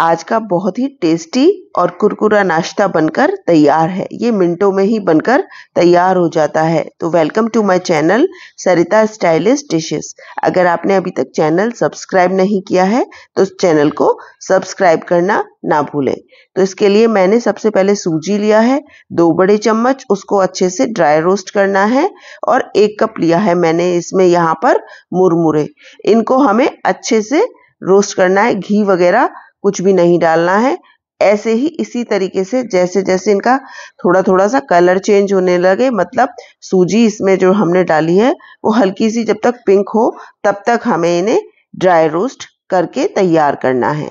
आज का बहुत ही टेस्टी और कुरकुरा नाश्ता बनकर तैयार है ये मिनटों में ही बनकर तैयार हो जाता है तो welcome to my channel Sarita stylish dishes अगर आपने अभी तक चैनल सब्सक्राइब नहीं किया है तो चैनल को सब्सक्राइब करना ना भूलें तो इसके लिए मैंने सबसे पहले सूजी लिया है दो बड़े चम्मच उसको अच्छे से ड्राई रोस्ट करना है और एक कप लिया है मैंने इसमें यहाँ पर मुरमुरे इनको हमें अच्छे से रोस्ट करना है घी वगैरह कुछ भी नहीं डालना है ऐसे ही इसी तरीके से जैसे जैसे इनका थोड़ा थोड़ा सा कलर चेंज होने लगे मतलब सूजी इसमें जो हमने डाली है वो हल्की सी जब तक पिंक हो तब तक हमें इन्हें ड्राई रोस्ट करके तैयार करना है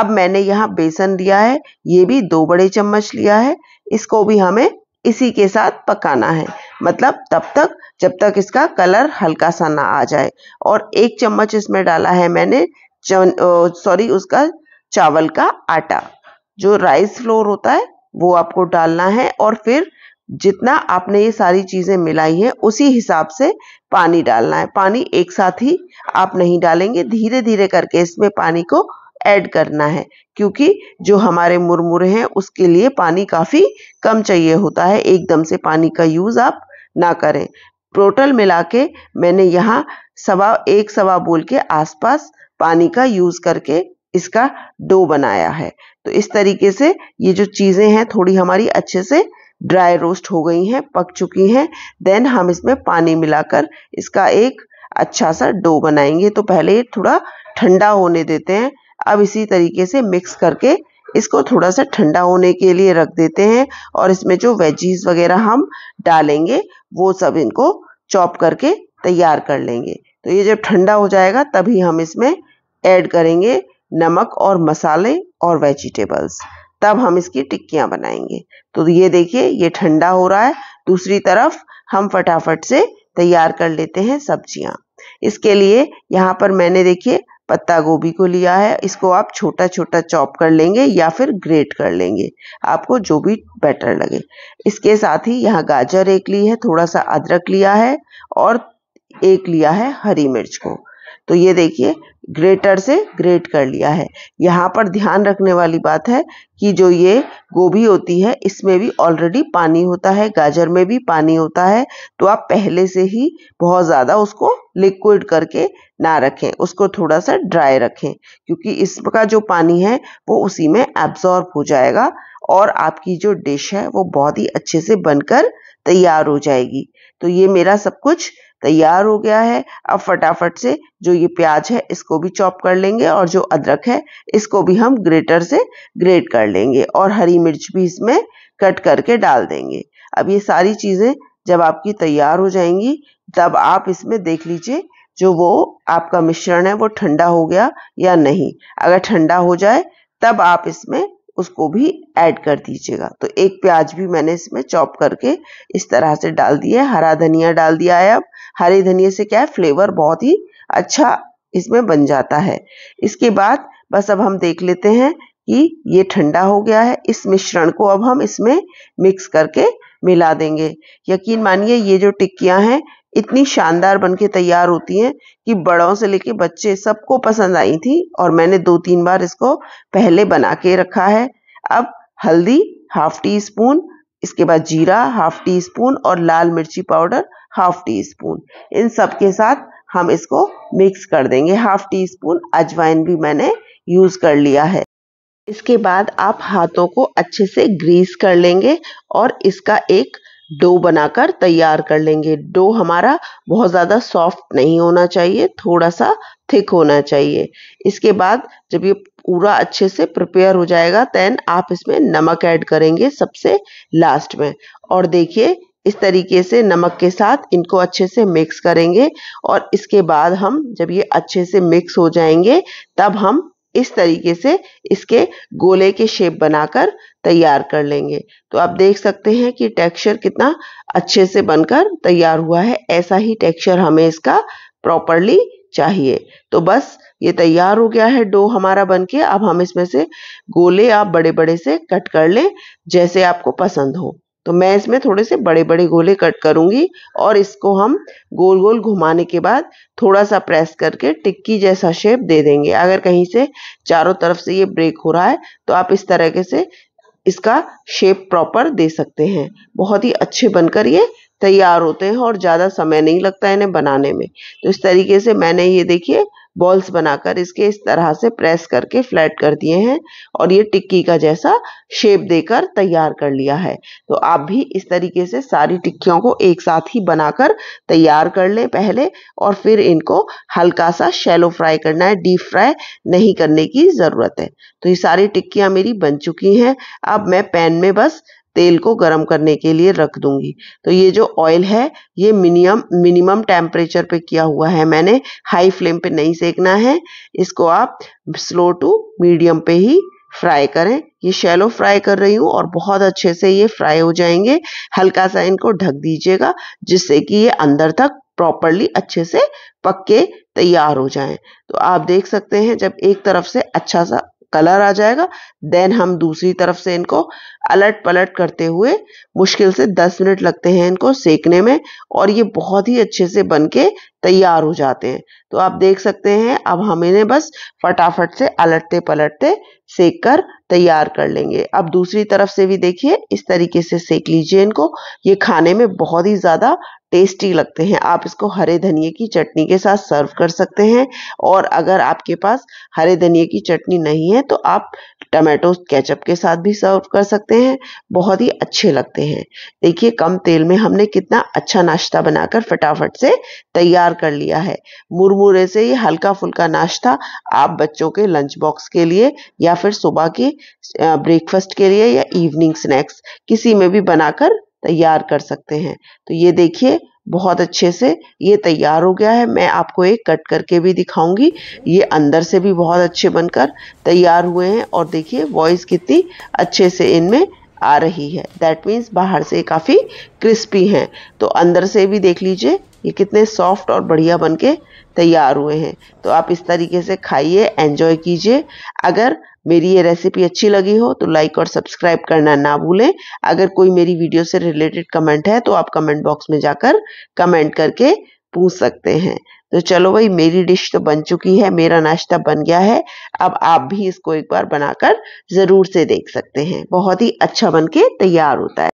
अब मैंने यहाँ बेसन लिया है ये भी दो बड़े चम्मच लिया है इसको भी हमें इसी के साथ पकाना है मतलब तब तक जब तक इसका कलर हल्का सा ना आ जाए और एक चम्मच इसमें डाला है मैंने सॉरी उसका चावल का आटा जो राइस फ्लोर होता है वो आपको डालना है और फिर जितना आपने ये सारी चीज़ें मिलाई हैं उसी हिसाब से पानी डालना है पानी एक साथ ही आप नहीं डालेंगे धीरे धीरे करके इसमें पानी को ऐड करना है क्योंकि जो हमारे मुरमुरे हैं उसके लिए पानी काफ़ी कम चाहिए होता है एकदम से पानी का यूज़ आप ना करें टोटल मिला के मैंने यहाँ सवा एक सवा बोल के आसपास पानी का यूज़ करके इसका डो बनाया है तो इस तरीके से ये जो चीज़ें हैं थोड़ी हमारी अच्छे से ड्राई रोस्ट हो गई हैं पक चुकी हैं देन हम इसमें पानी मिलाकर इसका एक अच्छा सा डो बनाएंगे तो पहले ये थोड़ा ठंडा होने देते हैं अब इसी तरीके से मिक्स करके इसको थोड़ा सा ठंडा होने के लिए रख देते हैं और इसमें जो वेजीज वगैरह हम डालेंगे वो सब इनको चॉप करके तैयार कर लेंगे तो ये जब ठंडा हो जाएगा तभी हम इसमें ऐड करेंगे नमक और मसाले और वेजिटेबल्स तब हम इसकी टिक्कियां बनाएंगे तो ये देखिए ये ठंडा हो रहा है दूसरी तरफ हम फटाफट से तैयार कर लेते हैं सब्जियां इसके लिए यहाँ पर मैंने देखिए पत्ता गोभी को लिया है इसको आप छोटा छोटा चॉप कर लेंगे या फिर ग्रेट कर लेंगे आपको जो भी बेटर लगे इसके साथ ही यहाँ गाजर एक ली है थोड़ा सा अदरक लिया है और एक लिया है हरी मिर्च को तो ये देखिए ग्रेटर से ग्रेट कर लिया है यहाँ पर ध्यान रखने वाली बात है कि जो ये गोभी होती है इसमें भी ऑलरेडी पानी होता है गाजर में भी पानी होता है तो आप पहले से ही बहुत ज़्यादा उसको लिक्विड करके ना रखें उसको थोड़ा सा ड्राई रखें क्योंकि इसका जो पानी है वो उसी में एब्जॉर्ब हो जाएगा और आपकी जो डिश है वो बहुत ही अच्छे से बनकर तैयार हो जाएगी तो ये मेरा सब कुछ तैयार हो गया है अब फटाफट से जो ये प्याज है इसको भी चॉप कर लेंगे और जो अदरक है इसको भी हम ग्रेटर से ग्रेट कर लेंगे और हरी मिर्च भी इसमें कट करके डाल देंगे अब ये सारी चीज़ें जब आपकी तैयार हो जाएंगी तब आप इसमें देख लीजिए जो वो आपका मिश्रण है वो ठंडा हो गया या नहीं अगर ठंडा हो जाए तब आप इसमें उसको भी ऐड कर दीजिएगा तो एक प्याज भी मैंने इसमें चॉप करके इस तरह से डाल दिया है हरा धनिया डाल दिया है अब हरे धनिया से क्या है फ्लेवर बहुत ही अच्छा इसमें बन जाता है इसके बाद बस अब हम देख लेते हैं कि ये ठंडा हो गया है इस मिश्रण को अब हम इसमें मिक्स करके मिला देंगे यकीन मानिए ये जो टिक्कियां हैं इतनी शानदार बन के तैयार होती हैं कि बड़ों से लेके बच्चे सबको पसंद आई थी और मैंने दो तीन बार इसको पहले बना के रखा है अब हल्दी हाफ टी स्पून इसके बाद जीरा हाफ टी स्पून और लाल मिर्ची पाउडर हाफ टी स्पून इन सब के साथ हम इसको मिक्स कर देंगे हाफ टी स्पून अजवाइन भी मैंने यूज़ कर लिया है इसके बाद आप हाथों को अच्छे से ग्रीस कर लेंगे और इसका एक डो बनाकर तैयार कर लेंगे डो हमारा बहुत ज़्यादा सॉफ्ट नहीं होना चाहिए थोड़ा सा थिक होना चाहिए इसके बाद जब ये पूरा अच्छे से प्रिपेयर हो जाएगा तेन आप इसमें नमक ऐड करेंगे सबसे लास्ट में और देखिए इस तरीके से नमक के साथ इनको अच्छे से मिक्स करेंगे और इसके बाद हम जब ये अच्छे से मिक्स हो जाएंगे तब हम इस तरीके से इसके गोले के शेप बनाकर तैयार कर लेंगे तो आप देख सकते हैं कि टेक्सचर कितना अच्छे से बनकर तैयार हुआ है ऐसा ही टेक्सचर हमें इसका प्रॉपरली चाहिए तो बस ये तैयार हो गया है डो हमारा बनके अब हम इसमें से गोले आप बड़े बड़े से कट कर लें जैसे आपको पसंद हो तो मैं इसमें थोड़े से बड़े बड़े गोले कट करूंगी और इसको हम गोल गोल घुमाने के बाद थोड़ा सा प्रेस करके टिक्की जैसा शेप दे देंगे अगर कहीं से चारों तरफ से ये ब्रेक हो रहा है तो आप इस तरह से इसका शेप प्रॉपर दे सकते हैं बहुत ही अच्छे बनकर ये तैयार होते हैं और ज़्यादा समय नहीं लगता इन्हें बनाने में तो इस तरीके से मैंने ये देखिए बॉल्स बनाकर इसके इस तरह से प्रेस करके फ्लैट कर दिए हैं और ये टिक्की का जैसा शेप देकर तैयार कर लिया है तो आप भी इस तरीके से सारी टिक्कियों को एक साथ ही बनाकर तैयार कर लें पहले और फिर इनको हल्का सा शेलो फ्राई करना है डीप फ्राई नहीं करने की ज़रूरत है तो ये सारी टिक्कियाँ मेरी बन चुकी हैं अब मैं पैन में बस तेल को गर्म करने के लिए रख दूंगी तो ये जो ऑयल है ये मिनिमम मिनिमम टेम्परेचर पे किया हुआ है मैंने हाई फ्लेम पे नहीं सेकना है इसको आप स्लो टू मीडियम पे ही फ्राई करें ये शैलो फ्राई कर रही हूँ और बहुत अच्छे से ये फ्राई हो जाएंगे हल्का सा इनको ढक दीजिएगा जिससे कि ये अंदर तक प्रॉपरली अच्छे से पक्के तैयार हो जाएं तो आप देख सकते हैं जब एक तरफ से अच्छा सा कलर आ जाएगा देन हम दूसरी तरफ से इनको अलट पलट करते हुए मुश्किल से 10 मिनट लगते हैं इनको सेकने में और ये बहुत ही अच्छे से बन के तैयार हो जाते हैं तो आप देख सकते हैं अब हम इन्हें बस फटाफट से अलटते पलटते सेक कर तैयार कर लेंगे अब दूसरी तरफ से भी देखिए इस तरीके से सेक लीजिए इनको ये खाने में बहुत ही ज़्यादा टेस्टी लगते हैं आप इसको हरे धनिए की चटनी के साथ सर्व कर सकते हैं और अगर आपके पास हरे धनिए की चटनी नहीं है तो आप टमाटो केचप के साथ भी सर्व कर सकते हैं बहुत ही अच्छे लगते हैं देखिए कम तेल में हमने कितना अच्छा नाश्ता बनाकर फटाफट से तैयार कर लिया है मुरमुरे से ये हल्का फुल्का नाश्ता आप बच्चों के लंच बॉक्स के लिए या फिर सुबह के ब्रेकफास्ट के लिए या इवनिंग स्नैक्स किसी में भी बनाकर तैयार कर सकते हैं तो ये देखिए बहुत अच्छे से ये तैयार हो गया है मैं आपको एक कट करके भी दिखाऊंगी ये अंदर से भी बहुत अच्छे बनकर तैयार हुए हैं और देखिए वॉइस कितनी अच्छे से इनमें आ रही है दैट मीन्स बाहर से काफ़ी क्रिस्पी हैं तो अंदर से भी देख लीजिए ये कितने सॉफ्ट और बढ़िया बन के तैयार हुए हैं तो आप इस तरीके से खाइए एंजॉय कीजिए अगर मेरी ये रेसिपी अच्छी लगी हो तो लाइक और सब्सक्राइब करना ना भूलें अगर कोई मेरी वीडियो से रिलेटेड कमेंट है तो आप कमेंट बॉक्स में जाकर कमेंट करके पूछ सकते हैं तो चलो भाई मेरी डिश तो बन चुकी है मेरा नाश्ता बन गया है अब आप भी इसको एक बार बनाकर ज़रूर से देख सकते हैं बहुत ही अच्छा बन के तैयार होता है